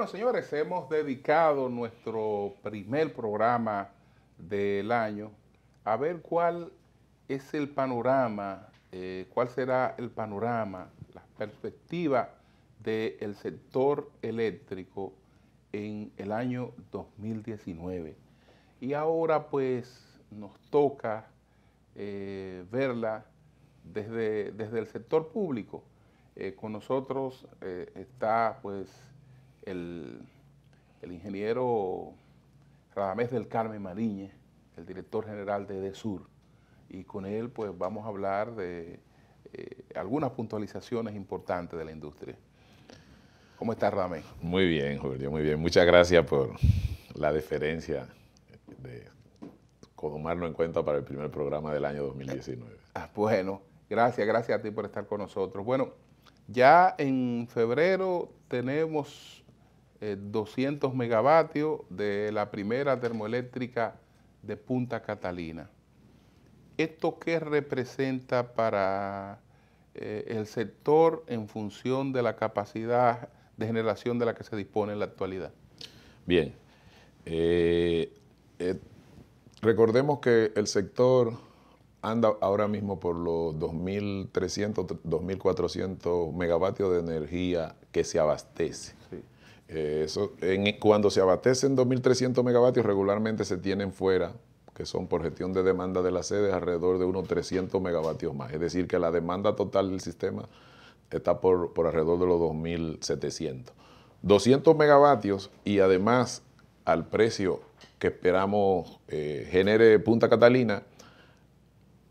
Bueno, señores, hemos dedicado nuestro primer programa del año a ver cuál es el panorama, eh, cuál será el panorama, la perspectiva del sector eléctrico en el año 2019. Y ahora pues nos toca eh, verla desde, desde el sector público. Eh, con nosotros está pues el, ingeniero Ramés del Carmen Mariñez, el director general de DESUR, y con él pues vamos a hablar de eh, algunas puntualizaciones importantes de la industria. ¿Cómo está Ramés? Muy bien, Julio, muy bien. Muchas gracias por la deferencia de tomarlo en cuenta para el primer programa del año 2019. Ah, bueno, gracias, gracias a ti por estar con nosotros. Bueno, ya en febrero tenemos 200 eh, megavatios de la primera termoeléctrica de Punta Catalina. ¿Esto qué representa para eh, el sector en función de la capacidad de generación de la que se dispone en la actualidad? Bien, eh, recordemos que el sector anda ahora mismo por los 2.300, 2.400 megavatios de energía que se abastece. Eh, eso, cuando se abastecen 2.300 megavatios, regularmente se tienen fuera, que son por gestión de demanda de la sede alrededor de unos 300 megavatios más. Es decir, que la demanda total del sistema está por, alrededor de los 2.700. 200 megavatios y además al precio que esperamos eh, genere Punta Catalina,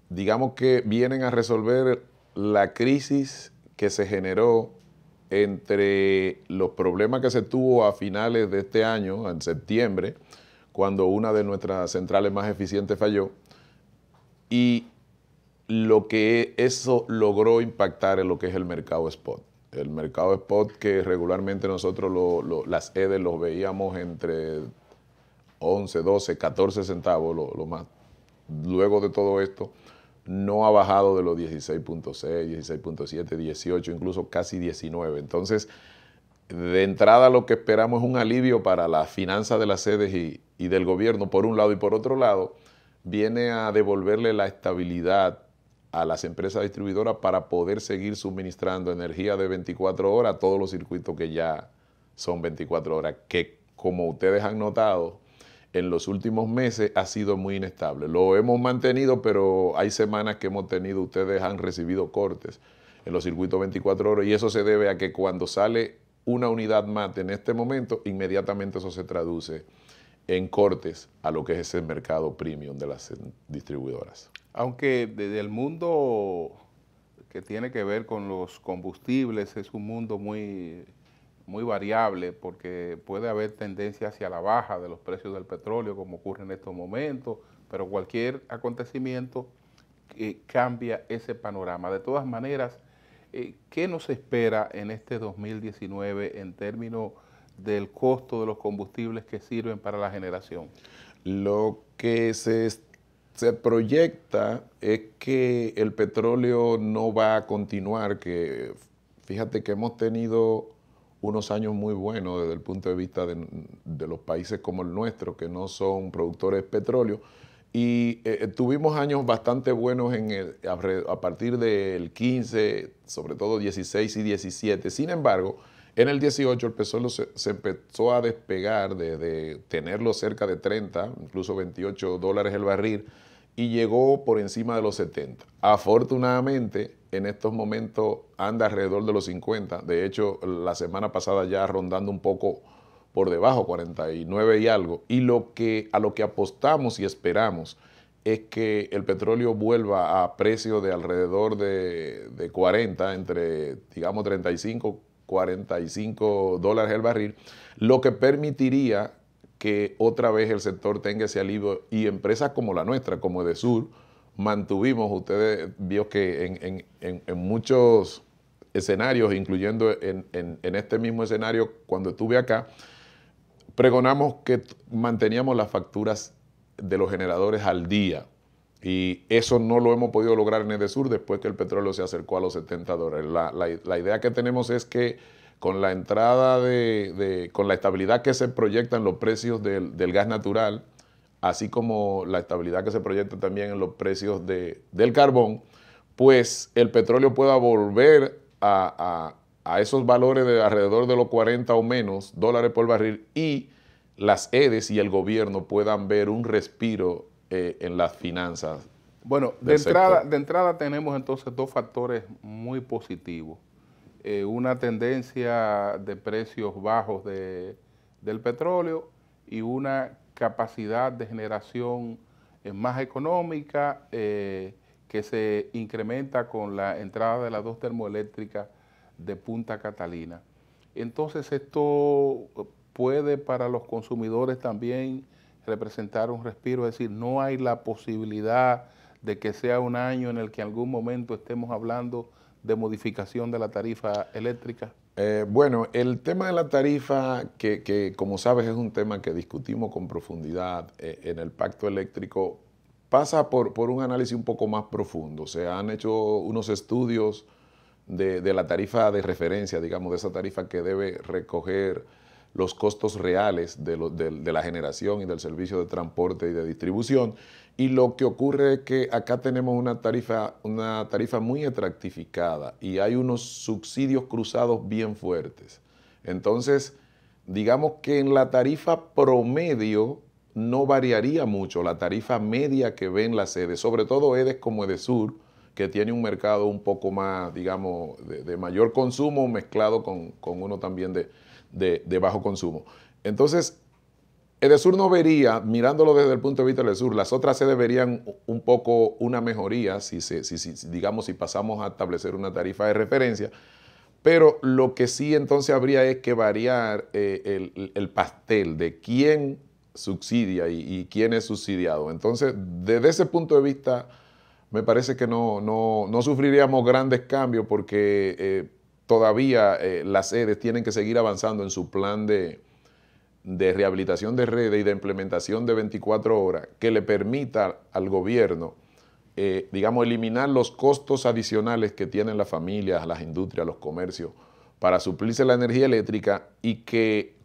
digamos que vienen a resolver la crisis que se generó entre los problemas que se tuvo a finales de este año, en septiembre, cuando una de nuestras centrales más eficientes falló, y lo que eso logró impactar en lo que es el mercado spot. El mercado spot que regularmente nosotros las EDE los veíamos entre 11, 12, 14 centavos, lo más. Luego de todo esto, no ha bajado de los 16.6, 16.7, 18, incluso casi 19. Entonces, de entrada lo que esperamos es un alivio para la finanza de las sedes y, y, del gobierno, por un lado, y por otro lado, viene a devolverle la estabilidad a las empresas distribuidoras para poder seguir suministrando energía de 24 horas a todos los circuitos que ya son 24 horas, que como ustedes han notado, en los últimos meses ha sido muy inestable. Lo hemos mantenido, pero hay semanas que hemos tenido, ustedes han recibido cortes en los circuitos 24 horas y eso se debe a que cuando sale una unidad más en este momento, inmediatamente eso se traduce en cortes a lo que es ese mercado premium de las distribuidoras. Aunque desde el mundo que tiene que ver con los combustibles es un mundo muy muy variable porque puede haber tendencia hacia la baja de los precios del petróleo como ocurre en estos momentos, pero cualquier acontecimiento que eh, cambia ese panorama. De todas maneras, eh, ¿qué nos espera en este 2019 en términos del costo de los combustibles que sirven para la generación? Lo que se, se proyecta es que el petróleo no va a continuar, que fíjate que hemos tenido unos años muy buenos desde el punto de vista de, los países como el nuestro, que no son productores de petróleo. Y eh, eh, tuvimos años bastante buenos en a, partir del 15, sobre todo 16 y 17. Sin embargo, en el 18 el peso se, empezó a despegar de, de, tenerlo cerca de 30, incluso 28 dólares el barril, y llegó por encima de los 70. Afortunadamente, en estos momentos anda alrededor de los 50. De hecho, la semana pasada ya rondando un poco por debajo, 49 y algo. Y lo que, a lo que apostamos y esperamos es que el petróleo vuelva a precio de alrededor de, 40, entre, digamos, 35, 45 dólares el barril, lo que permitiría que otra vez el sector tenga ese alivio y empresas como la nuestra, como Edesur, Sur, mantuvimos, ustedes vio que en, muchos escenarios, incluyendo en este mismo escenario cuando estuve acá, pregonamos que manteníamos las facturas de los generadores al día. Y eso no lo hemos podido lograr en Edesur después que el petróleo se acercó a los 70 dólares. La, idea que tenemos es que con la entrada de, con la estabilidad que se proyecta en los precios del, del gas natural, así como la estabilidad que se proyecta también en los precios de, del carbón, pues el petróleo pueda volver a, esos valores de alrededor de los 40 o menos dólares por barril y las EDES y el gobierno puedan ver un respiro eh, en las finanzas. Bueno, de entrada, de entrada tenemos entonces dos factores muy positivos. Eh, una tendencia de precios bajos de, del petróleo y una capacidad de generación eh, más económica eh, que se incrementa con la entrada de las dos termoeléctricas de Punta Catalina. Entonces esto puede para los consumidores también representar un respiro, es decir, no hay la posibilidad de que sea un año en el que en algún momento estemos hablando de modificación de la tarifa eléctrica. Eh, bueno, el tema de la tarifa, que, como sabes es un tema que discutimos con profundidad eh, en el pacto eléctrico, pasa por, un análisis un poco más profundo. Se han hecho unos estudios de, la tarifa de referencia, digamos, de esa tarifa que debe recoger los costos reales de, la generación y del servicio de transporte y de distribución. Y lo que ocurre es que acá tenemos una tarifa, una tarifa muy extractificada y hay unos subsidios cruzados bien fuertes. Entonces, digamos que en la tarifa promedio no variaría mucho la tarifa media que ven las sedes, sobre todo EDES como EDESUR, que tiene un mercado un poco más, digamos, de, mayor consumo mezclado con, uno también de, de bajo consumo. Entonces, Sur no vería, mirándolo desde el punto de vista del Sur, las otras sedes verían un poco una mejoría, si, digamos, si pasamos a establecer una tarifa de referencia, pero lo que sí entonces habría es que variar eh, el, pastel de quién subsidia y, quién es subsidiado. Entonces, desde ese punto de vista, me parece que no, no, no sufriríamos grandes cambios porque eh, todavía eh, las sedes tienen que seguir avanzando en su plan de de rehabilitación de redes y de implementación de 24 horas que le permita al gobierno, eh, digamos, eliminar los costos adicionales que tienen las familias, las industrias, los comercios, para suplirse la energía eléctrica y que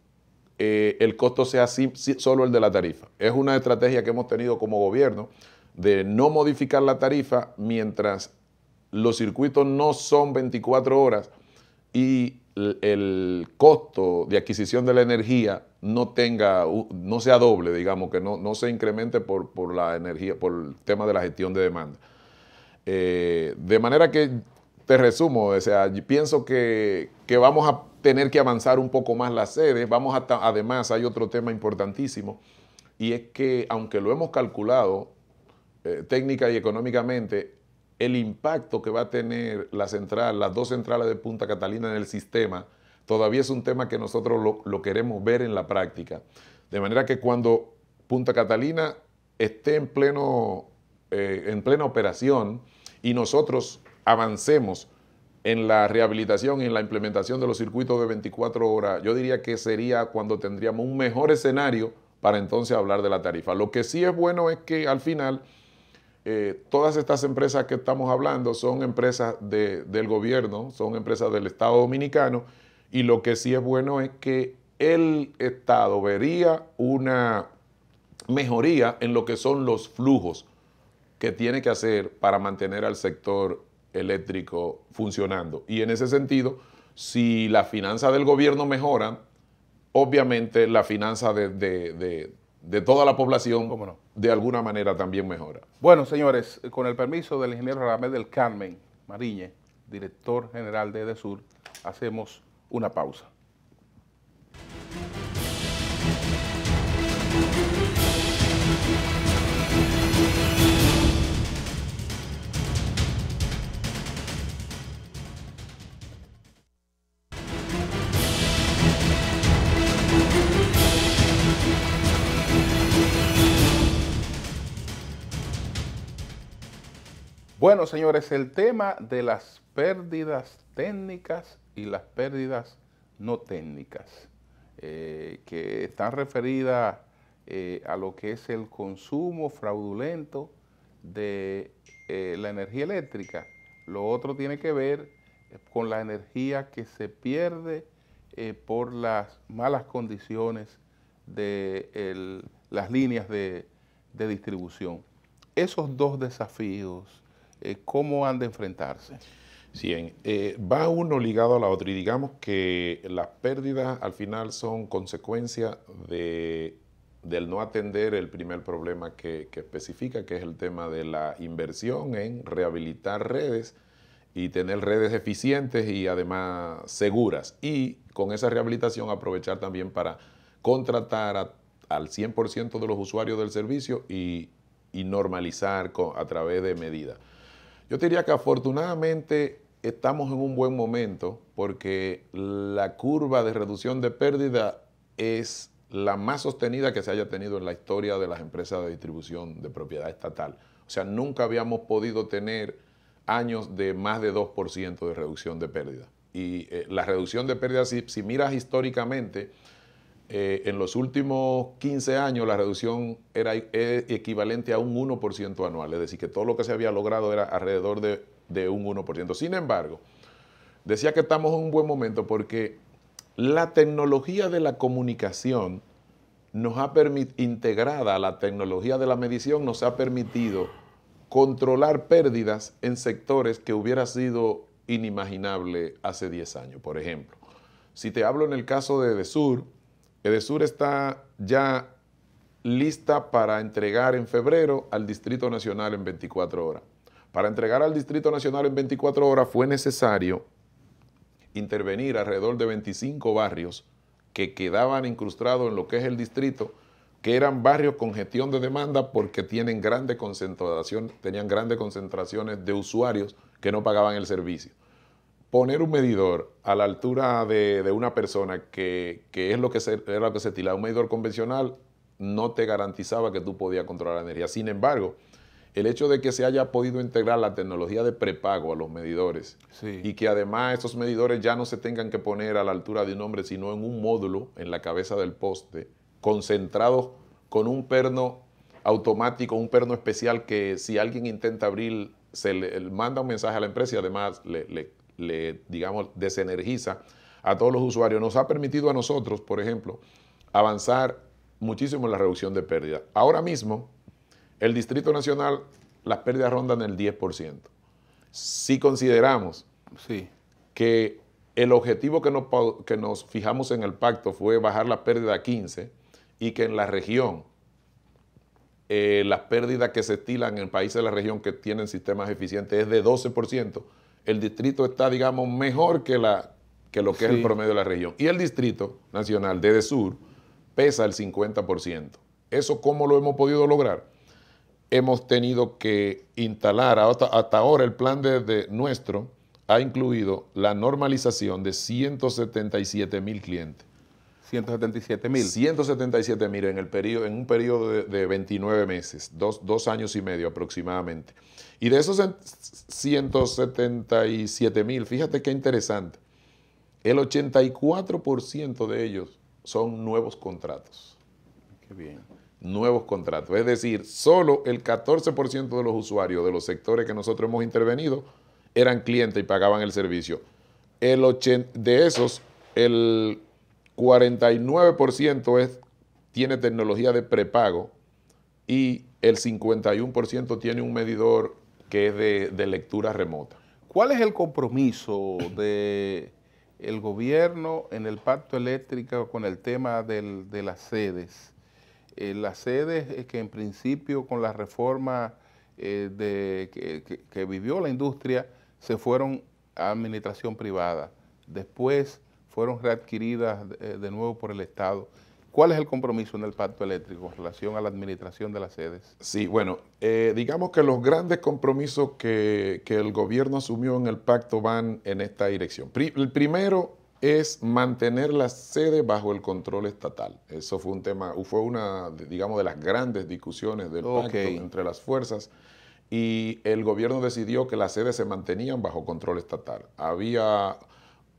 eh, el costo sea solo el de la tarifa. Es una estrategia que hemos tenido como gobierno de no modificar la tarifa mientras los circuitos no son 24 horas y el costo de adquisición de la energía no tenga, no sea doble, digamos, que no, no se incremente por, la energía, por el tema de la gestión de demanda. Eh, de manera que te resumo, o sea, pienso que, vamos a tener que avanzar un poco más las sedes, vamos además hay otro tema importantísimo, y es que aunque lo hemos calculado eh, técnica y económicamente, el impacto que va a tener la central, las dos centrales de Punta Catalina en el sistema, todavía es un tema que nosotros lo, queremos ver en la práctica. De manera que cuando Punta Catalina esté en, pleno, eh, en plena operación y nosotros avancemos en la rehabilitación y en la implementación de los circuitos de 24 horas, yo diría que sería cuando tendríamos un mejor escenario para entonces hablar de la tarifa. Lo que sí es bueno es que al final eh, todas estas empresas que estamos hablando son empresas del gobierno, son empresas del Estado Dominicano y lo que sí es bueno es que el Estado vería una mejoría en lo que son los flujos que tiene que hacer para mantener al sector eléctrico funcionando. Y en ese sentido, si la finanza del gobierno mejora, obviamente la finanza de, toda la población de alguna manera también mejora. Bueno, señores, con el permiso del ingeniero Ramé del Carmen Mariñe, director general de EDESUR, hacemos una pausa. Bueno, señores, el tema de las pérdidas técnicas y las pérdidas no técnicas, eh, que están referidas eh, a lo que es el consumo fraudulento de eh, la energía eléctrica. Lo otro tiene que ver con la energía que se pierde por las malas condiciones de las líneas de, de distribución. Esos dos desafíos, ¿cómo han de enfrentarse? 100. Eh, va uno ligado a la otra y digamos que las pérdidas al final son consecuencia de, del no atender el primer problema que, especifica, que es el tema de la inversión en rehabilitar redes y tener redes eficientes y además seguras. Y con esa rehabilitación aprovechar también para contratar al 100% de los usuarios del servicio y, normalizar a través de medidas. Yo diría que afortunadamente estamos en un buen momento porque la curva de reducción de pérdida es la más sostenida que se haya tenido en la historia de las empresas de distribución de propiedad estatal. O sea, nunca habíamos podido tener años de más de 2% de reducción de pérdida. Y eh, la reducción de pérdida, si, miras históricamente, eh, en los últimos 15 años la reducción era, era eh, equivalente a un 1% anual, es decir, que todo lo que se había logrado era alrededor de de un 1%. Sin embargo, decía que estamos en un buen momento porque la tecnología de la comunicación nos ha permitido, integrada a la tecnología de la medición, nos ha permitido controlar pérdidas en sectores que hubiera sido inimaginable hace 10 años. Por ejemplo, si te hablo en el caso de Edesur, Edesur está ya lista para entregar en febrero al Distrito Nacional en 24 horas. Para entregar al Distrito Nacional en 24 horas fue necesario intervenir alrededor de 25 barrios que quedaban incrustados en lo que es el distrito, que eran barrios con gestión de demanda porque tienen tenían grandes concentraciones de usuarios que no pagaban el servicio. Poner un medidor a la altura de, una persona, que, es lo que se, era lo que se tiraba un medidor convencional, no te garantizaba que tú podías controlar la energía. Sin embargo, el hecho de que se haya podido integrar la tecnología de prepago a los medidores y que además estos medidores ya no se tengan que poner a la altura de un hombre, sino en un módulo en la cabeza del poste, concentrado con un perno automático, un perno especial que si alguien intenta abrir, se le, manda un mensaje a la empresa y además le, le, digamos, desenergiza a todos los usuarios. Nos ha permitido a nosotros, por ejemplo, avanzar muchísimo en la reducción de pérdidas. Ahora mismo, el Distrito Nacional, las pérdidas rondan el 10%. Si consideramos sí. que el objetivo que nos, que nos fijamos en el pacto fue bajar la pérdida a 15 y que en la región eh, las pérdidas que se estilan en países de la región que tienen sistemas eficientes es de 12%, el distrito está, digamos, mejor que, la, que lo que es el promedio de la región. Y el distrito nacional, desde sur, pesa el 50%. ¿Eso cómo lo hemos podido lograr? hemos tenido que instalar, hasta, ahora el plan de, nuestro ha incluido la normalización de 177 mil clientes. 177 mil. 177 mil en, el periodo, en un periodo de, 29 meses, dos, dos, años y medio aproximadamente. Y de esos 177 mil, fíjate qué interesante, el 84% de ellos son nuevos contratos. Qué bien nuevos contratos. Es decir, solo el 14% de los usuarios de los sectores que nosotros hemos intervenido eran clientes y pagaban el servicio. El 80, de esos, el 49% es, tiene tecnología de prepago y el 51% tiene un medidor que es de, lectura remota. ¿Cuál es el compromiso del el gobierno en el pacto eléctrico con el tema de las sedes? Eh, las sedes que en principio con la reforma eh, de, que, vivió la industria se fueron a administración privada, después fueron readquiridas eh, de, nuevo por el Estado. ¿Cuál es el compromiso en el pacto eléctrico en relación a la administración de las sedes? Sí, bueno, digamos que los grandes compromisos que, que, el gobierno asumió en el pacto van en esta dirección. el primero es mantener la sede bajo el control estatal. Eso fue un tema, fue una, digamos, de las grandes discusiones del pacto entre las fuerzas y el gobierno decidió que las sedes se mantenían bajo control estatal. Había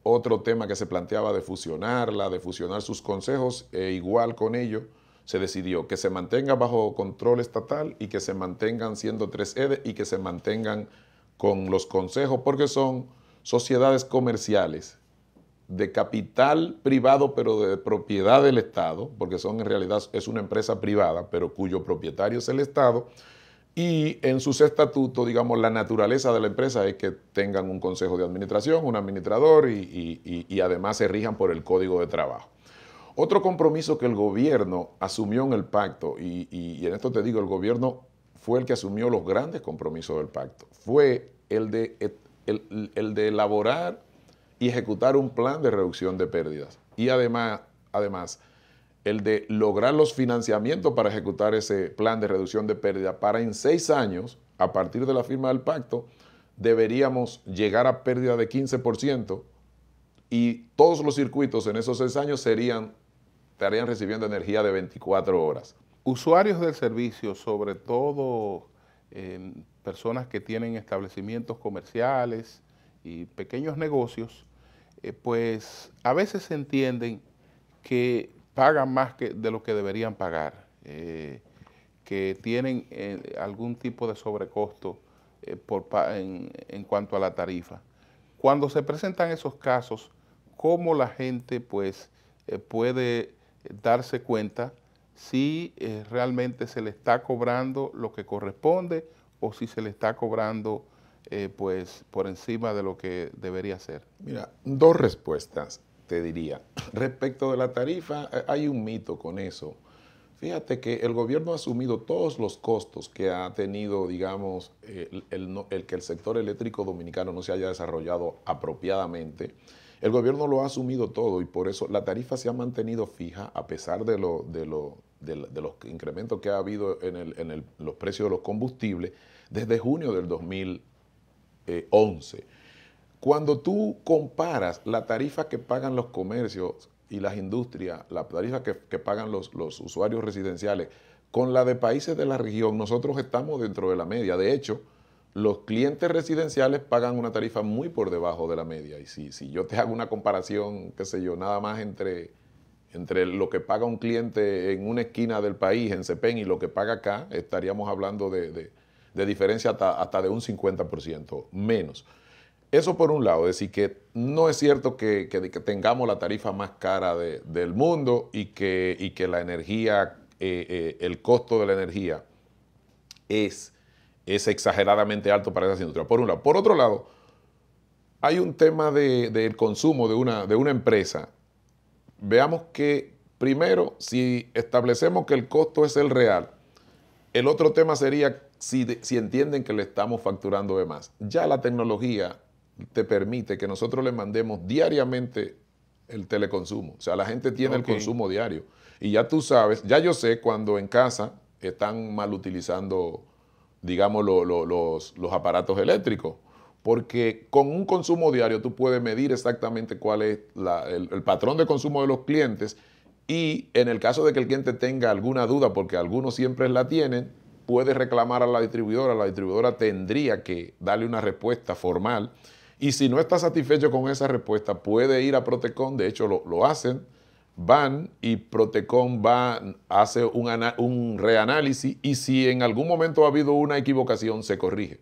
otro tema que se planteaba de fusionarla, de fusionar sus consejos, e igual con ello se decidió que se mantenga bajo control estatal y que se mantengan siendo tres sedes y que se mantengan con los consejos porque son sociedades comerciales de capital privado, pero de propiedad del Estado, porque son en realidad es una empresa privada, pero cuyo propietario es el Estado, y en sus estatutos, digamos, la naturaleza de la empresa es que tengan un consejo de administración, un administrador y, además se rijan por el código de trabajo. Otro compromiso que el gobierno asumió en el pacto, y, en esto te digo, el gobierno fue el que asumió los grandes compromisos del pacto, fue el de, el, el de elaborar y ejecutar un plan de reducción de pérdidas. Y además, además el de lograr los financiamientos para ejecutar ese plan de reducción de pérdida para en seis años, a partir de la firma del pacto, deberíamos llegar a pérdida de 15% y todos los circuitos en esos seis años serían, estarían recibiendo energía de 24 horas. Usuarios del servicio, sobre todo eh, personas que tienen establecimientos comerciales y pequeños negocios, eh, pues a veces se entienden que pagan más que de lo que deberían pagar, eh, que tienen eh, algún tipo de sobrecosto en, cuanto a la tarifa. Cuando se presentan esos casos, ¿cómo la gente pues puede darse cuenta si realmente se le está cobrando lo que corresponde o si se le está cobrando eh, pues por encima de lo que debería ser? Mira, dos respuestas te diría. Respecto de la tarifa, eh, hay un mito con eso. Fíjate que el gobierno ha asumido todos los costos que ha tenido, digamos, el, que el sector eléctrico dominicano no se haya desarrollado apropiadamente. El gobierno lo ha asumido todo y por eso la tarifa se ha mantenido fija a pesar de, los incrementos que ha habido en, en los precios de los combustibles desde junio del 2000 11. Cuando tú comparas la tarifa que pagan los comercios y las industrias, la tarifa que, pagan los, usuarios residenciales con la de países de la región, nosotros estamos dentro de la media. De hecho, los clientes residenciales pagan una tarifa muy por debajo de la media. Y si, si yo te hago una comparación, qué sé yo, nada más entre, entre lo que paga un cliente en una esquina del país, en Cepén, y lo que paga acá, estaríamos hablando de de diferencia hasta, de un 50% menos. Eso por un lado, es decir, que no es cierto que, tengamos la tarifa más cara del mundo y que, que la energía, eh, eh, el costo de la energía es, es exageradamente alto para esas industrias, por un lado. Por otro lado, hay un tema del consumo de una, de una empresa. Veamos que, primero, si establecemos que el costo es el real, el otro tema sería si, entienden que le estamos facturando de más. Ya la tecnología te permite que nosotros le mandemos diariamente el teleconsumo. O sea, la gente tiene el consumo diario. Y ya tú sabes, ya yo sé cuando en casa están mal utilizando, digamos, los, aparatos eléctricos. Porque con un consumo diario tú puedes medir exactamente cuál es el, el patrón de consumo de los clientes y en el caso de que el cliente tenga alguna duda, porque algunos siempre la tienen, puede reclamar a la distribuidora, la distribuidora tendría que darle una respuesta formal y si no está satisfecho con esa respuesta puede ir a Protecon, de hecho lo, hacen, van y Protecon va, hace un, reanálisis y si en algún momento ha habido una equivocación se corrige.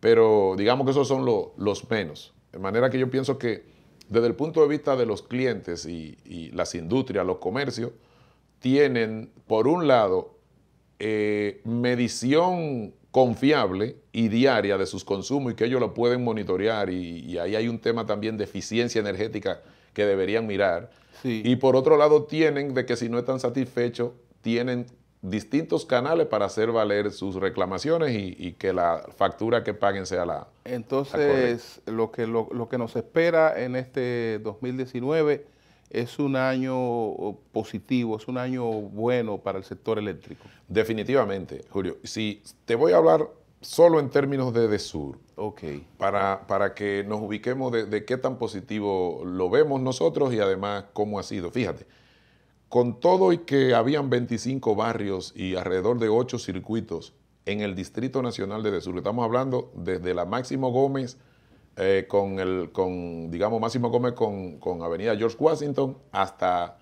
Pero digamos que esos son los menos. De manera que yo pienso que desde el punto de vista de los clientes y, y las industrias, los comercios, tienen por un lado eh, medición confiable y diaria de sus consumos y que ellos lo pueden monitorear y, ahí hay un tema también de eficiencia energética que deberían mirar. Y por otro lado tienen de que si no están satisfechos, tienen distintos canales para hacer valer sus reclamaciones y, que la factura que paguen sea la... Entonces, lo, que, lo que nos espera en este 2019 es un año positivo, es un año bueno para el sector eléctrico. Definitivamente, Julio. Si te voy a hablar solo en términos de DESUR, okay. para, para que nos ubiquemos de, qué tan positivo lo vemos nosotros y además cómo ha sido. Fíjate, con todo y que habían 25 barrios y alrededor de 8 circuitos en el Distrito Nacional de DESUR, estamos hablando desde la Máximo Gómez eh, con, el, con, digamos, Máximo Gómez con, Avenida George Washington hasta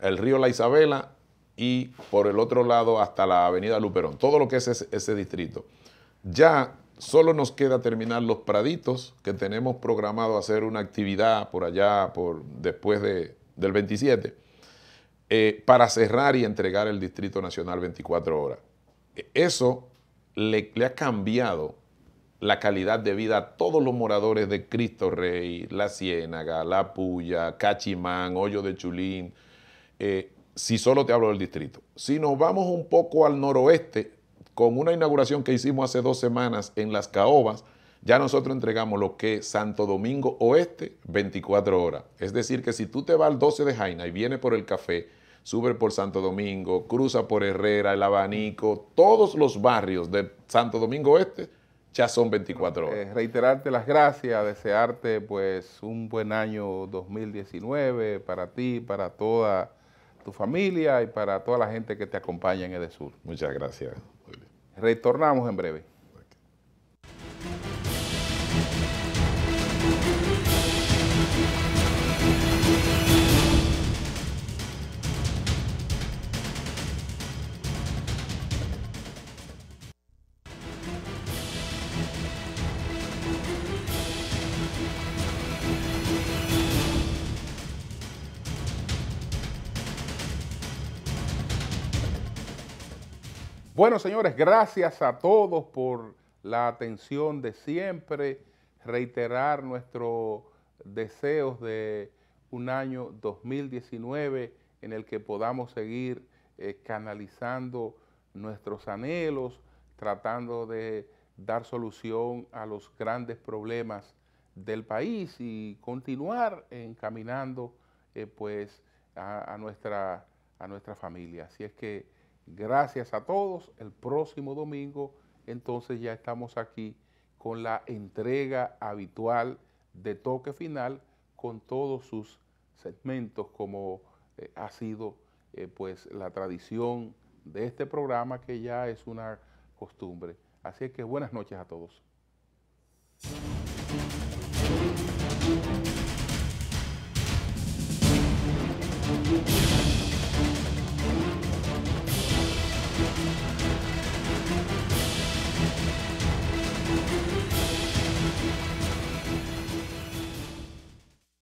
el río La Isabela y por el otro lado hasta la avenida Luperón, todo lo que es ese, distrito. Ya solo nos queda terminar los praditos, que tenemos programado hacer una actividad por allá, por después del 27, eh, para cerrar y entregar el Distrito Nacional 24 horas. Eso le ha cambiado la calidad de vida a todos los moradores de Cristo Rey, La Ciénaga, La Puya, Cachimán, Hoyo de Chulín, eh, si solo te hablo del distrito. Si nos vamos un poco al noroeste, con una inauguración que hicimos hace dos semanas en Las Caobas, ya nosotros entregamos lo que es Santo Domingo Oeste, 24 horas. Es decir, que si tú te vas al 12 de Jaina y vienes por el café, sube por Santo Domingo, cruza por Herrera, El Abanico, todos los barrios de Santo Domingo Oeste, ya son 24 horas. Eh, reiterarte las gracias, desearte pues un buen año 2019 para ti, para toda tu familia y para toda la gente que te acompaña en Edesur. Muchas gracias. Retornamos en breve. Bueno, señores, gracias a todos por la atención de siempre. Reiterar nuestros deseos de un año 2019 en el que podamos seguir eh, canalizando nuestros anhelos, tratando de dar solución a los grandes problemas del país y continuar encaminando eh, pues a, nuestra, a nuestra familia. Así es que Gracias a todos. El próximo domingo entonces ya estamos aquí con la entrega habitual de toque final con todos sus segmentos como eh, ha sido eh, pues la tradición de este programa que ya es una costumbre. Así que buenas noches a todos.